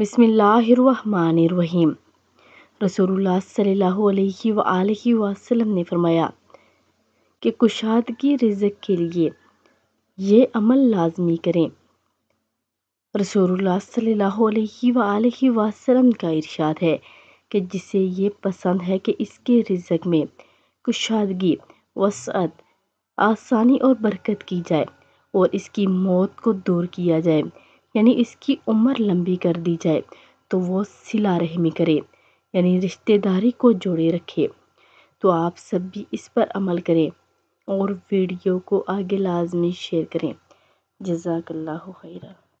बिस्मिल्लाहिर्रहमानिर्रहीम रसूलुल्लाह सल्लल्लाहु अलैहि वसल्लम वसल्लम ने फरमाया कि कुशादगी रिज़क के लिए ये अमल लाजमी करें रसूलुल्लाह सल्लल्लाहु अलैहि वसल्लम का इरशाद है कि जिसे ये पसंद है कि इसके रिज़क में कुशादगी वसअत आसानी और बरकत की जाए और इसकी मौत को दूर किया जाए यानी इसकी उम्र लंबी कर दी जाए तो वो सिला रहमी करे यानी रिश्तेदारी को जोड़े रखे तो आप सब भी इस पर अमल करें और वीडियो को आगे लाजमी शेयर करें जजाकल्ला खैरा